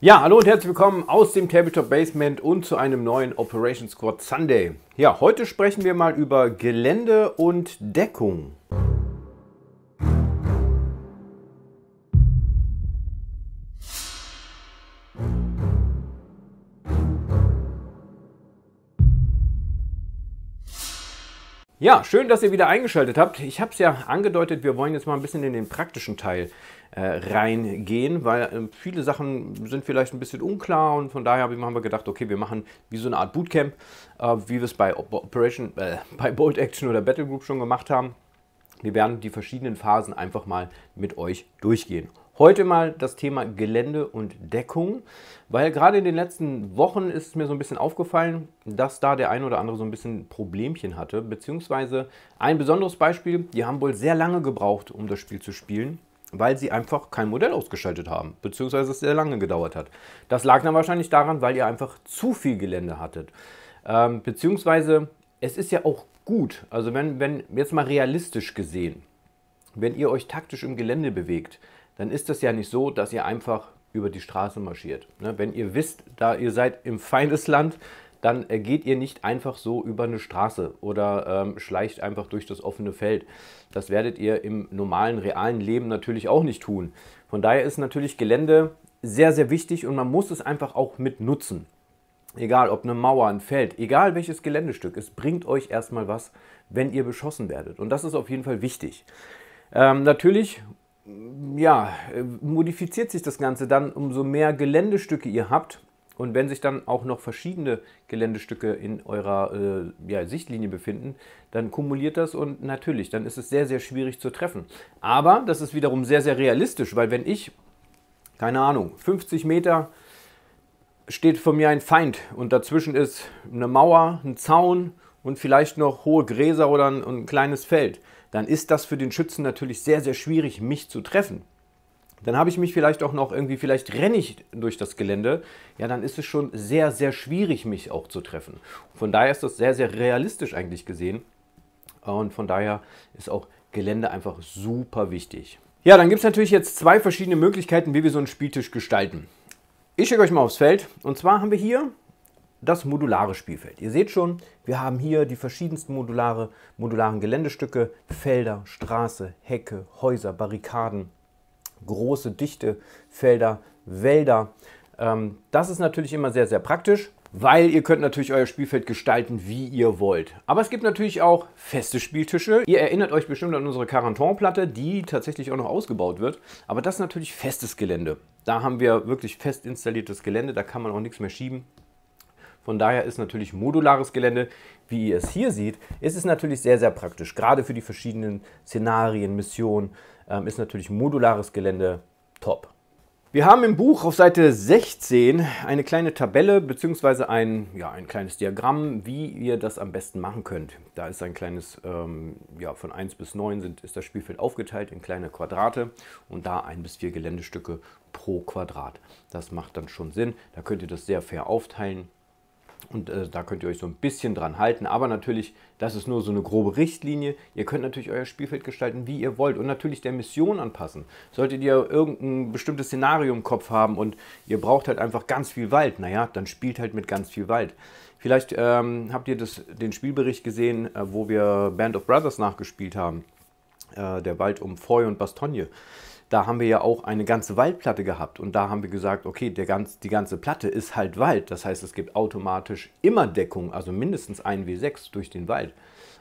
Ja, hallo und herzlich willkommen aus dem Tabletop Basement und zu einem neuen Operation Squad Sunday. Ja, heute sprechen wir mal über Gelände und Deckung. Ja, schön, dass ihr wieder eingeschaltet habt. Ich habe es ja angedeutet, wir wollen jetzt mal ein bisschen in den praktischen Teil äh, reingehen, weil äh, viele Sachen sind vielleicht ein bisschen unklar und von daher haben wir gedacht, okay, wir machen wie so eine Art Bootcamp, äh, wie wir es bei Operation, äh, bei Bolt Action oder Battle Group schon gemacht haben. Wir werden die verschiedenen Phasen einfach mal mit euch durchgehen. Heute mal das Thema Gelände und Deckung, weil gerade in den letzten Wochen ist mir so ein bisschen aufgefallen, dass da der ein oder andere so ein bisschen Problemchen hatte, beziehungsweise ein besonderes Beispiel, die haben wohl sehr lange gebraucht, um das Spiel zu spielen weil sie einfach kein Modell ausgeschaltet haben, beziehungsweise es sehr lange gedauert hat. Das lag dann wahrscheinlich daran, weil ihr einfach zu viel Gelände hattet. Ähm, beziehungsweise es ist ja auch gut, also wenn, wenn jetzt mal realistisch gesehen, wenn ihr euch taktisch im Gelände bewegt, dann ist das ja nicht so, dass ihr einfach über die Straße marschiert. Ne? Wenn ihr wisst, da ihr seid im Feindesland, dann geht ihr nicht einfach so über eine Straße oder ähm, schleicht einfach durch das offene Feld. Das werdet ihr im normalen, realen Leben natürlich auch nicht tun. Von daher ist natürlich Gelände sehr, sehr wichtig und man muss es einfach auch mit nutzen. Egal ob eine Mauer, ein Feld, egal welches Geländestück, es bringt euch erstmal was, wenn ihr beschossen werdet. Und das ist auf jeden Fall wichtig. Ähm, natürlich ja, äh, modifiziert sich das Ganze dann, umso mehr Geländestücke ihr habt. Und wenn sich dann auch noch verschiedene Geländestücke in eurer äh, ja, Sichtlinie befinden, dann kumuliert das und natürlich, dann ist es sehr, sehr schwierig zu treffen. Aber das ist wiederum sehr, sehr realistisch, weil wenn ich, keine Ahnung, 50 Meter steht vor mir ein Feind und dazwischen ist eine Mauer, ein Zaun und vielleicht noch hohe Gräser oder ein, ein kleines Feld dann ist das für den Schützen natürlich sehr, sehr schwierig, mich zu treffen. Dann habe ich mich vielleicht auch noch irgendwie, vielleicht renne ich durch das Gelände, ja, dann ist es schon sehr, sehr schwierig, mich auch zu treffen. Von daher ist das sehr, sehr realistisch eigentlich gesehen. Und von daher ist auch Gelände einfach super wichtig. Ja, dann gibt es natürlich jetzt zwei verschiedene Möglichkeiten, wie wir so einen Spieltisch gestalten. Ich schicke euch mal aufs Feld. Und zwar haben wir hier das modulare Spielfeld. Ihr seht schon, wir haben hier die verschiedensten modulare, modularen Geländestücke, Felder, Straße, Hecke, Häuser, Barrikaden, große, dichte Felder, Wälder. Ähm, das ist natürlich immer sehr, sehr praktisch, weil ihr könnt natürlich euer Spielfeld gestalten, wie ihr wollt. Aber es gibt natürlich auch feste Spieltische. Ihr erinnert euch bestimmt an unsere caranton die tatsächlich auch noch ausgebaut wird. Aber das ist natürlich festes Gelände. Da haben wir wirklich fest installiertes Gelände, da kann man auch nichts mehr schieben. Von daher ist natürlich modulares Gelände, wie ihr es hier seht, ist es natürlich sehr, sehr praktisch. Gerade für die verschiedenen Szenarien, Missionen ähm, ist natürlich modulares Gelände top. Wir haben im Buch auf Seite 16 eine kleine Tabelle bzw. Ein, ja, ein kleines Diagramm, wie ihr das am besten machen könnt. Da ist ein kleines, ähm, ja, von 1 bis 9 sind, ist das Spielfeld aufgeteilt in kleine Quadrate und da 1 bis 4 Geländestücke pro Quadrat. Das macht dann schon Sinn. Da könnt ihr das sehr fair aufteilen und äh, da könnt ihr euch so ein bisschen dran halten. Aber natürlich, das ist nur so eine grobe Richtlinie. Ihr könnt natürlich euer Spielfeld gestalten, wie ihr wollt. Und natürlich der Mission anpassen. Solltet ihr irgendein bestimmtes Szenario im Kopf haben und ihr braucht halt einfach ganz viel Wald, naja, dann spielt halt mit ganz viel Wald. Vielleicht ähm, habt ihr das, den Spielbericht gesehen, äh, wo wir Band of Brothers nachgespielt haben äh, der Wald um Feu und Bastogne, da haben wir ja auch eine ganze Waldplatte gehabt und da haben wir gesagt, okay, der ganz, die ganze Platte ist halt Wald. Das heißt, es gibt automatisch immer Deckung, also mindestens ein W6 durch den Wald.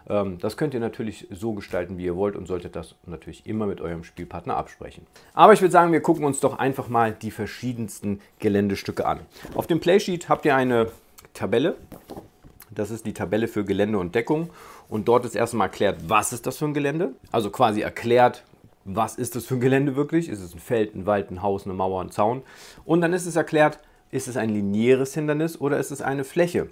Ähm, das könnt ihr natürlich so gestalten, wie ihr wollt und solltet das natürlich immer mit eurem Spielpartner absprechen. Aber ich würde sagen, wir gucken uns doch einfach mal die verschiedensten Geländestücke an. Auf dem Playsheet habt ihr eine Tabelle das ist die Tabelle für Gelände und Deckung. Und dort ist erstmal erklärt, was ist das für ein Gelände. Also quasi erklärt, was ist das für ein Gelände wirklich. Ist es ein Feld, ein Wald, ein Haus, eine Mauer, ein Zaun. Und dann ist es erklärt, ist es ein lineares Hindernis oder ist es eine Fläche.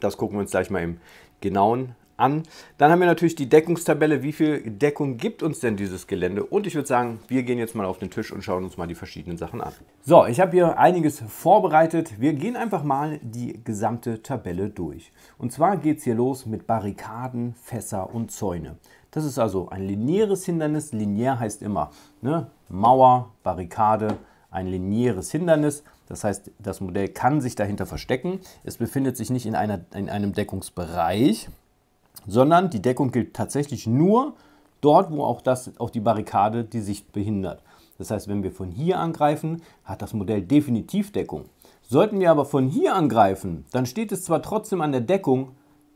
Das gucken wir uns gleich mal im Genauen an. Dann haben wir natürlich die Deckungstabelle, wie viel Deckung gibt uns denn dieses Gelände? Und ich würde sagen, wir gehen jetzt mal auf den Tisch und schauen uns mal die verschiedenen Sachen an. So, ich habe hier einiges vorbereitet. Wir gehen einfach mal die gesamte Tabelle durch. Und zwar geht es hier los mit Barrikaden, Fässer und Zäune. Das ist also ein lineares Hindernis. Linear heißt immer ne? Mauer, Barrikade, ein lineares Hindernis. Das heißt, das Modell kann sich dahinter verstecken. Es befindet sich nicht in, einer, in einem Deckungsbereich, sondern die Deckung gilt tatsächlich nur dort, wo auch, das, auch die Barrikade die Sicht behindert. Das heißt, wenn wir von hier angreifen, hat das Modell definitiv Deckung. Sollten wir aber von hier angreifen, dann steht es zwar trotzdem an der Deckung,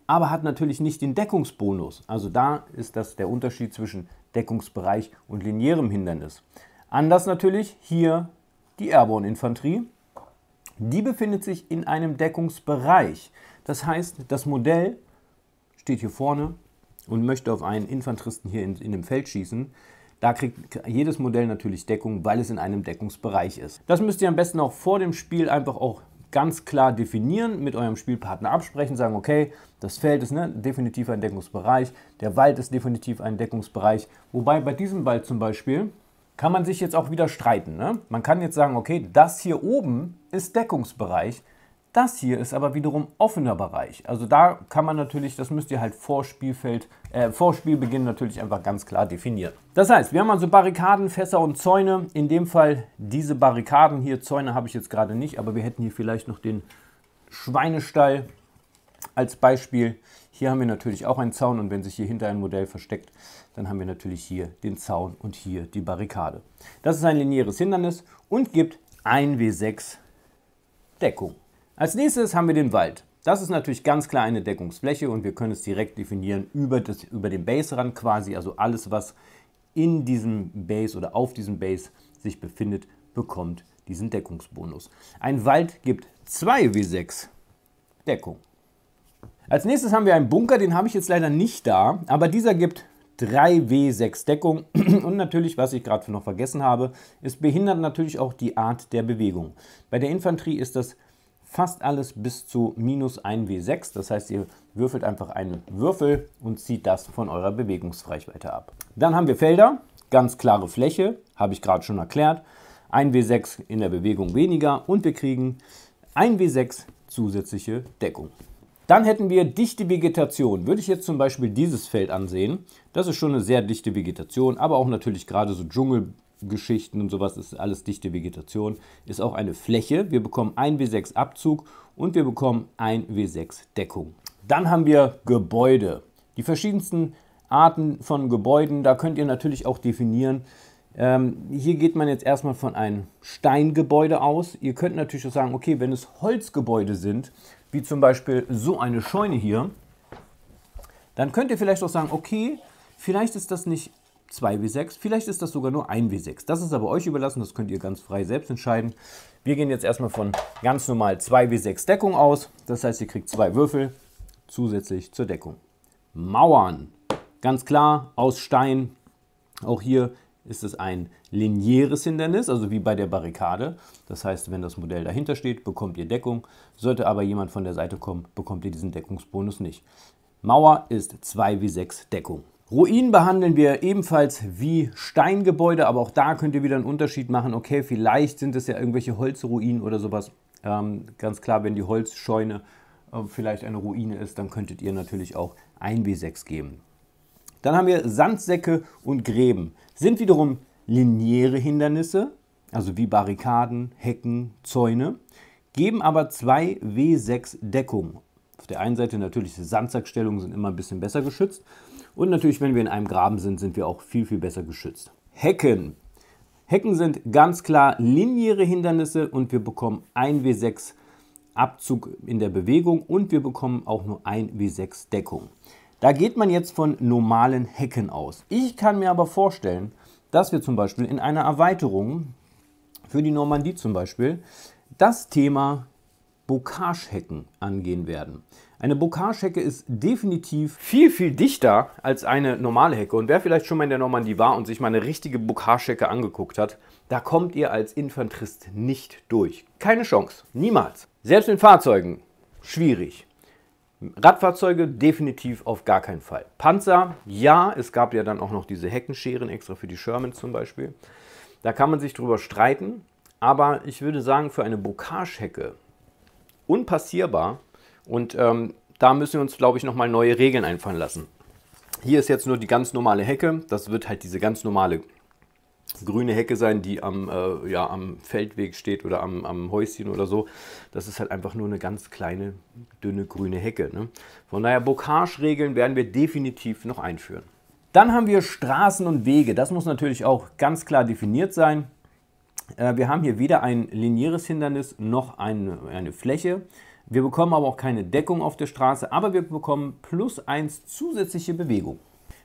aber hat natürlich nicht den Deckungsbonus. Also da ist das der Unterschied zwischen Deckungsbereich und linearem Hindernis. Anders natürlich hier die Airborne Infanterie. Die befindet sich in einem Deckungsbereich. Das heißt, das Modell steht hier vorne und möchte auf einen Infanteristen hier in, in dem Feld schießen, da kriegt jedes Modell natürlich Deckung, weil es in einem Deckungsbereich ist. Das müsst ihr am besten auch vor dem Spiel einfach auch ganz klar definieren, mit eurem Spielpartner absprechen, sagen, okay, das Feld ist ne, definitiv ein Deckungsbereich, der Wald ist definitiv ein Deckungsbereich. Wobei bei diesem Wald zum Beispiel kann man sich jetzt auch wieder streiten. Ne? Man kann jetzt sagen, okay, das hier oben ist Deckungsbereich, das hier ist aber wiederum offener Bereich. Also da kann man natürlich, das müsst ihr halt vor Spielfeld, äh, vor Spielbeginn natürlich einfach ganz klar definieren. Das heißt, wir haben also Barrikaden, Fässer und Zäune. In dem Fall diese Barrikaden hier, Zäune habe ich jetzt gerade nicht, aber wir hätten hier vielleicht noch den Schweinestall als Beispiel. Hier haben wir natürlich auch einen Zaun und wenn sich hier hinter ein Modell versteckt, dann haben wir natürlich hier den Zaun und hier die Barrikade. Das ist ein lineares Hindernis und gibt 1W6 Deckung. Als nächstes haben wir den Wald. Das ist natürlich ganz klar eine Deckungsfläche und wir können es direkt definieren über, das, über den Base-Rand quasi, also alles, was in diesem Base oder auf diesem Base sich befindet, bekommt diesen Deckungsbonus. Ein Wald gibt 2 W6 Deckung. Als nächstes haben wir einen Bunker, den habe ich jetzt leider nicht da, aber dieser gibt 3 W6 Deckung und natürlich, was ich gerade noch vergessen habe, es behindert natürlich auch die Art der Bewegung. Bei der Infanterie ist das fast alles bis zu minus 1 W6. Das heißt, ihr würfelt einfach einen Würfel und zieht das von eurer Bewegungsreichweite ab. Dann haben wir Felder, ganz klare Fläche, habe ich gerade schon erklärt. 1 W6 in der Bewegung weniger und wir kriegen 1 W6 zusätzliche Deckung. Dann hätten wir dichte Vegetation. Würde ich jetzt zum Beispiel dieses Feld ansehen, das ist schon eine sehr dichte Vegetation, aber auch natürlich gerade so Dschungel, Geschichten und sowas ist alles dichte Vegetation, ist auch eine Fläche. Wir bekommen 1 W6 Abzug und wir bekommen 1 W6 Deckung. Dann haben wir Gebäude. Die verschiedensten Arten von Gebäuden, da könnt ihr natürlich auch definieren. Ähm, hier geht man jetzt erstmal von einem Steingebäude aus. Ihr könnt natürlich auch sagen, okay, wenn es Holzgebäude sind, wie zum Beispiel so eine Scheune hier, dann könnt ihr vielleicht auch sagen, okay, vielleicht ist das nicht 2 W6, vielleicht ist das sogar nur 1 W6. Das ist aber euch überlassen, das könnt ihr ganz frei selbst entscheiden. Wir gehen jetzt erstmal von ganz normal 2 W6 Deckung aus. Das heißt, ihr kriegt zwei Würfel zusätzlich zur Deckung. Mauern, ganz klar, aus Stein. Auch hier ist es ein lineares Hindernis, also wie bei der Barrikade. Das heißt, wenn das Modell dahinter steht, bekommt ihr Deckung. Sollte aber jemand von der Seite kommen, bekommt ihr diesen Deckungsbonus nicht. Mauer ist 2 W6 Deckung. Ruinen behandeln wir ebenfalls wie Steingebäude, aber auch da könnt ihr wieder einen Unterschied machen. Okay, vielleicht sind es ja irgendwelche Holzruinen oder sowas. Ähm, ganz klar, wenn die Holzscheune äh, vielleicht eine Ruine ist, dann könntet ihr natürlich auch 1W6 geben. Dann haben wir Sandsäcke und Gräben. Sind wiederum lineare Hindernisse, also wie Barrikaden, Hecken, Zäune, geben aber 2W6 Deckung. Auf der einen Seite natürlich Sandsackstellungen sind immer ein bisschen besser geschützt. Und natürlich, wenn wir in einem Graben sind, sind wir auch viel, viel besser geschützt. Hecken. Hecken sind ganz klar lineare Hindernisse und wir bekommen 1 W6 Abzug in der Bewegung und wir bekommen auch nur 1 W6 Deckung. Da geht man jetzt von normalen Hecken aus. Ich kann mir aber vorstellen, dass wir zum Beispiel in einer Erweiterung für die Normandie zum Beispiel das Thema Bocage-Hecken angehen werden. Eine Bocage-Hecke ist definitiv viel, viel dichter als eine normale Hecke. Und wer vielleicht schon mal in der Normandie war und sich mal eine richtige Bocage-Hecke angeguckt hat, da kommt ihr als Infanterist nicht durch. Keine Chance. Niemals. Selbst in Fahrzeugen. Schwierig. Radfahrzeuge definitiv auf gar keinen Fall. Panzer, ja, es gab ja dann auch noch diese Heckenscheren extra für die Sherman zum Beispiel. Da kann man sich drüber streiten, aber ich würde sagen, für eine Bocage-Hecke unpassierbar und ähm, da müssen wir uns, glaube ich, nochmal neue Regeln einfallen lassen. Hier ist jetzt nur die ganz normale Hecke. Das wird halt diese ganz normale grüne Hecke sein, die am, äh, ja, am Feldweg steht oder am, am Häuschen oder so. Das ist halt einfach nur eine ganz kleine, dünne grüne Hecke. Ne? Von daher, Bocage-Regeln werden wir definitiv noch einführen. Dann haben wir Straßen und Wege. Das muss natürlich auch ganz klar definiert sein. Äh, wir haben hier weder ein lineares Hindernis noch eine, eine Fläche. Wir bekommen aber auch keine Deckung auf der Straße, aber wir bekommen plus 1 zusätzliche Bewegung.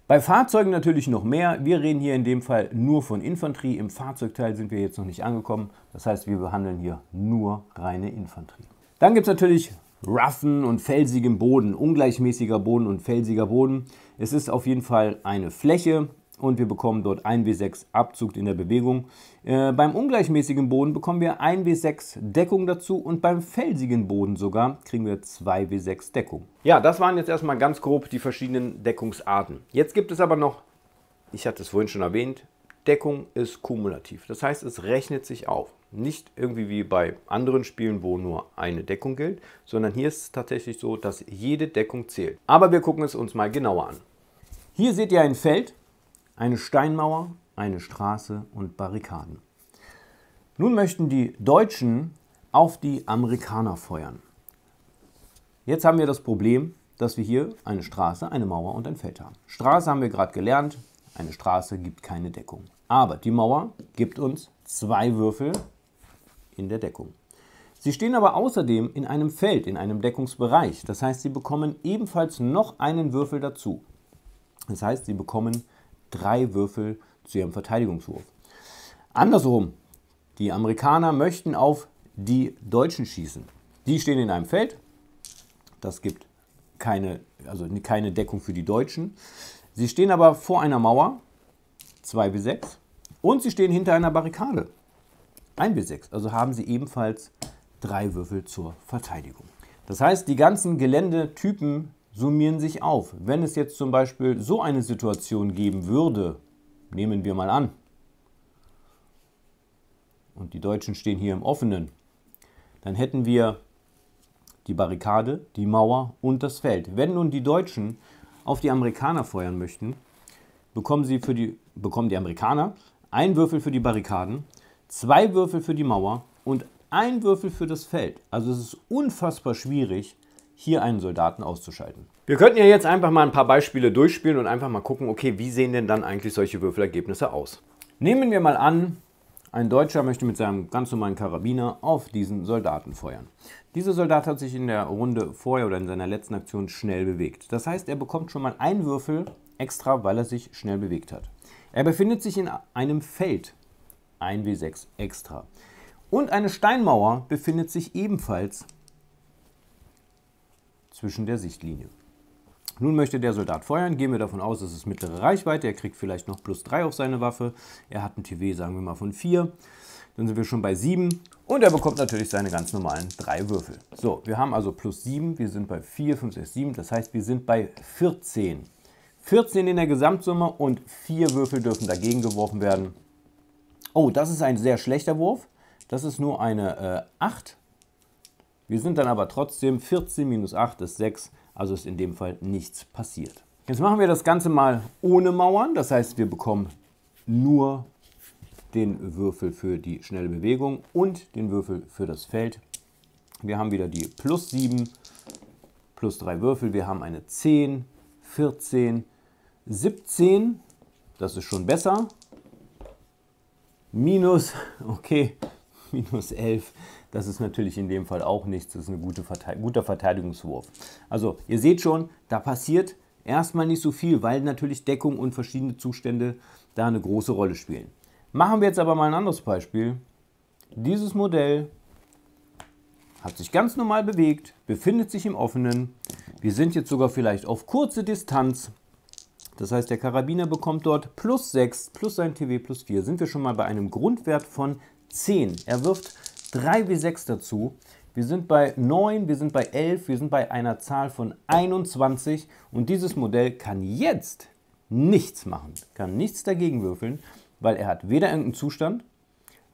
Bei Fahrzeugen natürlich noch mehr. Wir reden hier in dem Fall nur von Infanterie. Im Fahrzeugteil sind wir jetzt noch nicht angekommen. Das heißt, wir behandeln hier nur reine Infanterie. Dann gibt es natürlich roughen und felsigen Boden, ungleichmäßiger Boden und felsiger Boden. Es ist auf jeden Fall eine Fläche, und wir bekommen dort 1W6 Abzug in der Bewegung. Äh, beim ungleichmäßigen Boden bekommen wir 1W6 Deckung dazu und beim felsigen Boden sogar kriegen wir 2W6 Deckung. Ja, das waren jetzt erstmal ganz grob die verschiedenen Deckungsarten. Jetzt gibt es aber noch, ich hatte es vorhin schon erwähnt, Deckung ist kumulativ. Das heißt, es rechnet sich auf. Nicht irgendwie wie bei anderen Spielen, wo nur eine Deckung gilt, sondern hier ist es tatsächlich so, dass jede Deckung zählt. Aber wir gucken es uns mal genauer an. Hier seht ihr ein Feld eine Steinmauer, eine Straße und Barrikaden. Nun möchten die Deutschen auf die Amerikaner feuern. Jetzt haben wir das Problem, dass wir hier eine Straße, eine Mauer und ein Feld haben. Straße haben wir gerade gelernt, eine Straße gibt keine Deckung. Aber die Mauer gibt uns zwei Würfel in der Deckung. Sie stehen aber außerdem in einem Feld, in einem Deckungsbereich. Das heißt, Sie bekommen ebenfalls noch einen Würfel dazu. Das heißt, Sie bekommen drei Würfel zu ihrem Verteidigungswurf. Andersrum, die Amerikaner möchten auf die Deutschen schießen. Die stehen in einem Feld. Das gibt keine, also keine Deckung für die Deutschen. Sie stehen aber vor einer Mauer, 2 bis 6. Und sie stehen hinter einer Barrikade, 1 bis 6. Also haben sie ebenfalls drei Würfel zur Verteidigung. Das heißt, die ganzen Geländetypen, summieren sich auf. Wenn es jetzt zum Beispiel so eine Situation geben würde, nehmen wir mal an, und die Deutschen stehen hier im Offenen, dann hätten wir die Barrikade, die Mauer und das Feld. Wenn nun die Deutschen auf die Amerikaner feuern möchten, bekommen, sie für die, bekommen die Amerikaner einen Würfel für die Barrikaden, zwei Würfel für die Mauer und einen Würfel für das Feld. Also es ist unfassbar schwierig, hier einen Soldaten auszuschalten. Wir könnten ja jetzt einfach mal ein paar Beispiele durchspielen und einfach mal gucken, okay, wie sehen denn dann eigentlich solche Würfelergebnisse aus? Nehmen wir mal an, ein Deutscher möchte mit seinem ganz normalen Karabiner auf diesen Soldaten feuern. Dieser Soldat hat sich in der Runde vorher oder in seiner letzten Aktion schnell bewegt. Das heißt, er bekommt schon mal einen Würfel extra, weil er sich schnell bewegt hat. Er befindet sich in einem Feld. 1w6 extra. Und eine Steinmauer befindet sich ebenfalls zwischen der Sichtlinie. Nun möchte der Soldat feuern, gehen wir davon aus, es ist mittlere Reichweite, er kriegt vielleicht noch plus 3 auf seine Waffe, er hat ein TW, sagen wir mal, von 4, dann sind wir schon bei 7 und er bekommt natürlich seine ganz normalen 3 Würfel. So, wir haben also plus 7, wir sind bei 4, 5, 6, 7, das heißt, wir sind bei 14. 14 in der Gesamtsumme und 4 Würfel dürfen dagegen geworfen werden. Oh, das ist ein sehr schlechter Wurf, das ist nur eine äh, 8 wir sind dann aber trotzdem 14 minus 8 ist 6, also ist in dem Fall nichts passiert. Jetzt machen wir das Ganze mal ohne Mauern, das heißt wir bekommen nur den Würfel für die schnelle Bewegung und den Würfel für das Feld. Wir haben wieder die plus 7, plus 3 Würfel, wir haben eine 10, 14, 17, das ist schon besser, minus, okay, minus 11, das ist natürlich in dem Fall auch nichts. Das ist ein gute Verteid guter Verteidigungswurf. Also ihr seht schon, da passiert erstmal nicht so viel, weil natürlich Deckung und verschiedene Zustände da eine große Rolle spielen. Machen wir jetzt aber mal ein anderes Beispiel. Dieses Modell hat sich ganz normal bewegt, befindet sich im Offenen. Wir sind jetzt sogar vielleicht auf kurze Distanz. Das heißt, der Karabiner bekommt dort plus 6 plus sein TW plus 4. Sind wir schon mal bei einem Grundwert von 10. Er wirft 3 W6 dazu. Wir sind bei 9, wir sind bei 11, wir sind bei einer Zahl von 21 und dieses Modell kann jetzt nichts machen, kann nichts dagegen würfeln, weil er hat weder irgendeinen Zustand,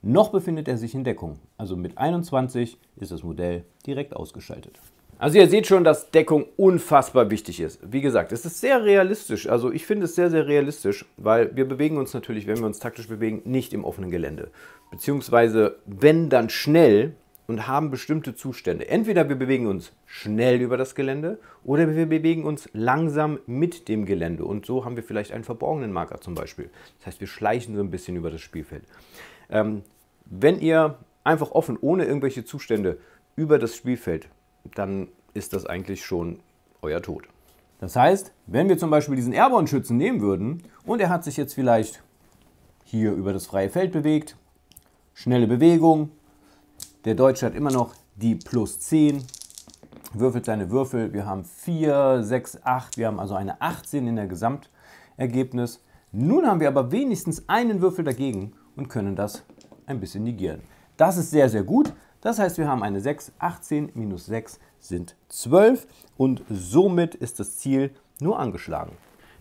noch befindet er sich in Deckung. Also mit 21 ist das Modell direkt ausgeschaltet. Also ihr seht schon, dass Deckung unfassbar wichtig ist. Wie gesagt, es ist sehr realistisch. Also ich finde es sehr, sehr realistisch, weil wir bewegen uns natürlich, wenn wir uns taktisch bewegen, nicht im offenen Gelände. Beziehungsweise wenn dann schnell und haben bestimmte Zustände. Entweder wir bewegen uns schnell über das Gelände oder wir bewegen uns langsam mit dem Gelände. Und so haben wir vielleicht einen verborgenen Marker zum Beispiel. Das heißt, wir schleichen so ein bisschen über das Spielfeld. Ähm, wenn ihr einfach offen, ohne irgendwelche Zustände über das Spielfeld dann ist das eigentlich schon euer Tod. Das heißt, wenn wir zum Beispiel diesen Airborne-Schützen nehmen würden und er hat sich jetzt vielleicht hier über das freie Feld bewegt, schnelle Bewegung, der Deutsche hat immer noch die plus 10, würfelt seine Würfel, wir haben 4, 6, 8, wir haben also eine 18 in der Gesamtergebnis. Nun haben wir aber wenigstens einen Würfel dagegen und können das ein bisschen negieren. Das ist sehr, sehr gut. Das heißt, wir haben eine 6. 18 minus 6 sind 12 und somit ist das Ziel nur angeschlagen.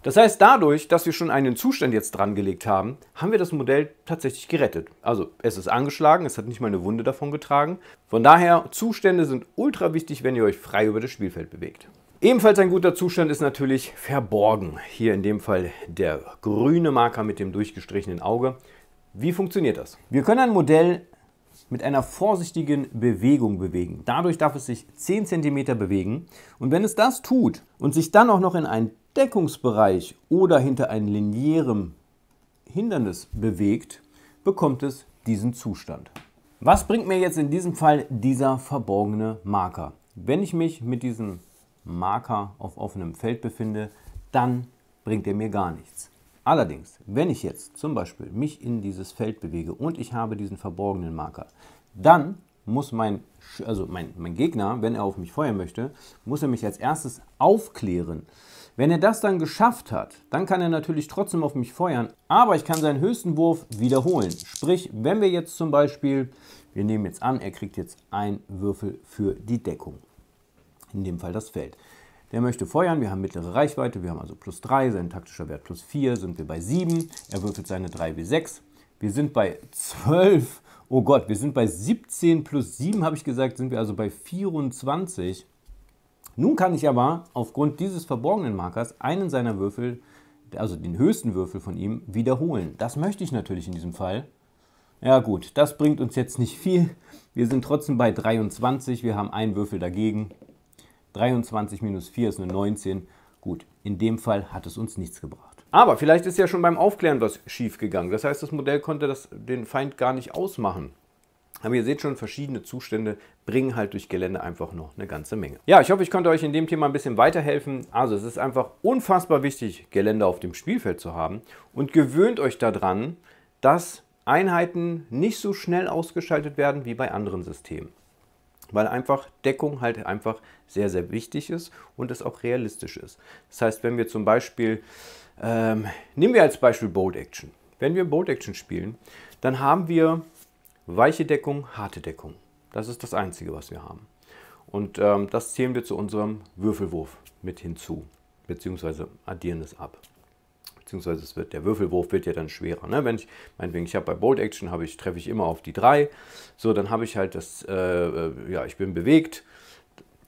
Das heißt, dadurch, dass wir schon einen Zustand jetzt dran gelegt haben, haben wir das Modell tatsächlich gerettet. Also es ist angeschlagen, es hat nicht mal eine Wunde davon getragen. Von daher, Zustände sind ultra wichtig, wenn ihr euch frei über das Spielfeld bewegt. Ebenfalls ein guter Zustand ist natürlich verborgen. Hier in dem Fall der grüne Marker mit dem durchgestrichenen Auge. Wie funktioniert das? Wir können ein Modell mit einer vorsichtigen Bewegung bewegen. Dadurch darf es sich 10 cm bewegen. Und wenn es das tut und sich dann auch noch in einen Deckungsbereich oder hinter einem linearem Hindernis bewegt, bekommt es diesen Zustand. Was bringt mir jetzt in diesem Fall dieser verborgene Marker? Wenn ich mich mit diesem Marker auf offenem Feld befinde, dann bringt er mir gar nichts. Allerdings, wenn ich jetzt zum Beispiel mich in dieses Feld bewege und ich habe diesen verborgenen Marker, dann muss mein, also mein, mein Gegner, wenn er auf mich feuern möchte, muss er mich als erstes aufklären. Wenn er das dann geschafft hat, dann kann er natürlich trotzdem auf mich feuern, aber ich kann seinen höchsten Wurf wiederholen. Sprich, wenn wir jetzt zum Beispiel, wir nehmen jetzt an, er kriegt jetzt einen Würfel für die Deckung. In dem Fall das Feld. Der möchte feuern, wir haben mittlere Reichweite, wir haben also plus 3, sein taktischer Wert plus 4, sind wir bei 7, er würfelt seine 3 wie 6, wir sind bei 12, oh Gott, wir sind bei 17 plus 7, habe ich gesagt, sind wir also bei 24. Nun kann ich aber aufgrund dieses verborgenen Markers einen seiner Würfel, also den höchsten Würfel von ihm, wiederholen. Das möchte ich natürlich in diesem Fall. Ja gut, das bringt uns jetzt nicht viel. Wir sind trotzdem bei 23, wir haben einen Würfel dagegen. 23 minus 4 ist eine 19. Gut, in dem Fall hat es uns nichts gebracht. Aber vielleicht ist ja schon beim Aufklären was schief gegangen. Das heißt, das Modell konnte das, den Feind gar nicht ausmachen. Aber ihr seht schon, verschiedene Zustände bringen halt durch Gelände einfach noch eine ganze Menge. Ja, ich hoffe, ich konnte euch in dem Thema ein bisschen weiterhelfen. Also es ist einfach unfassbar wichtig, Gelände auf dem Spielfeld zu haben. Und gewöhnt euch daran, dass Einheiten nicht so schnell ausgeschaltet werden wie bei anderen Systemen. Weil einfach Deckung halt einfach sehr, sehr wichtig ist und es auch realistisch ist. Das heißt, wenn wir zum Beispiel, ähm, nehmen wir als Beispiel Bold Action. Wenn wir Bold Action spielen, dann haben wir weiche Deckung, harte Deckung. Das ist das Einzige, was wir haben. Und ähm, das zählen wir zu unserem Würfelwurf mit hinzu, beziehungsweise addieren es ab beziehungsweise es wird, der Würfelwurf wird ja dann schwerer. Ne? Wenn ich, meinetwegen, ich habe bei Bold Action, ich, treffe ich immer auf die 3, so, dann habe ich halt das, äh, äh ja, ich bin bewegt,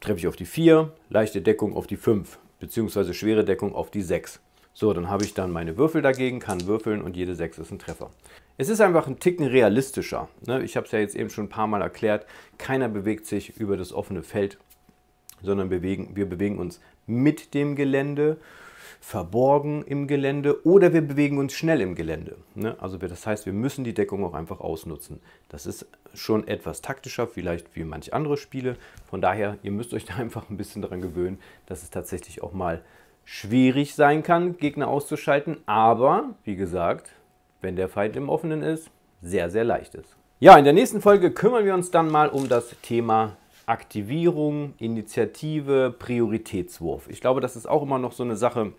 treffe ich auf die 4, leichte Deckung auf die 5, beziehungsweise schwere Deckung auf die 6. So, dann habe ich dann meine Würfel dagegen, kann würfeln und jede 6 ist ein Treffer. Es ist einfach ein Ticken realistischer. Ne? Ich habe es ja jetzt eben schon ein paar Mal erklärt, keiner bewegt sich über das offene Feld, sondern bewegen, wir bewegen uns mit dem Gelände, verborgen im Gelände oder wir bewegen uns schnell im Gelände. Ne? Also das heißt, wir müssen die Deckung auch einfach ausnutzen. Das ist schon etwas taktischer, vielleicht wie manche andere Spiele. Von daher, ihr müsst euch da einfach ein bisschen daran gewöhnen, dass es tatsächlich auch mal schwierig sein kann, Gegner auszuschalten. Aber, wie gesagt, wenn der Feind im Offenen ist, sehr, sehr leicht ist. Ja, in der nächsten Folge kümmern wir uns dann mal um das Thema Aktivierung, Initiative, Prioritätswurf. Ich glaube, das ist auch immer noch so eine Sache,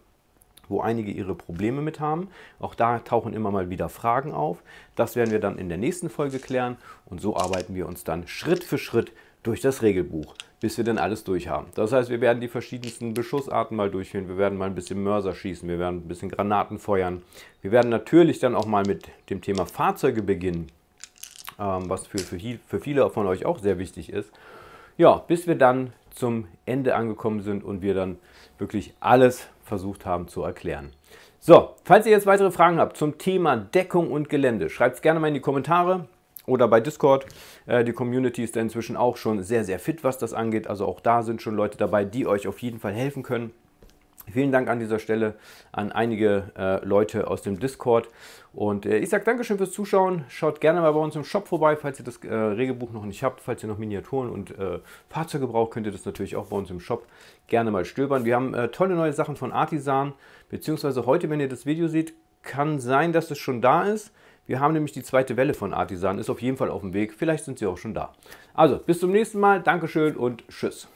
wo einige ihre Probleme mit haben. Auch da tauchen immer mal wieder Fragen auf. Das werden wir dann in der nächsten Folge klären und so arbeiten wir uns dann Schritt für Schritt durch das Regelbuch, bis wir dann alles durch haben. Das heißt, wir werden die verschiedensten Beschussarten mal durchführen, wir werden mal ein bisschen Mörser schießen, wir werden ein bisschen Granaten feuern. Wir werden natürlich dann auch mal mit dem Thema Fahrzeuge beginnen, ähm, was für, für, für viele von euch auch sehr wichtig ist. Ja, bis wir dann zum Ende angekommen sind und wir dann wirklich alles versucht haben zu erklären. So, falls ihr jetzt weitere Fragen habt zum Thema Deckung und Gelände, schreibt es gerne mal in die Kommentare oder bei Discord. Äh, die Community ist da inzwischen auch schon sehr, sehr fit, was das angeht. Also auch da sind schon Leute dabei, die euch auf jeden Fall helfen können. Vielen Dank an dieser Stelle an einige äh, Leute aus dem Discord. Und äh, ich sage Dankeschön fürs Zuschauen. Schaut gerne mal bei uns im Shop vorbei, falls ihr das äh, Regelbuch noch nicht habt. Falls ihr noch Miniaturen und äh, Fahrzeuge braucht, könnt ihr das natürlich auch bei uns im Shop gerne mal stöbern. Wir haben äh, tolle neue Sachen von Artisan. Beziehungsweise heute, wenn ihr das Video seht, kann sein, dass es schon da ist. Wir haben nämlich die zweite Welle von Artisan, ist auf jeden Fall auf dem Weg. Vielleicht sind sie auch schon da. Also, bis zum nächsten Mal. Dankeschön und tschüss.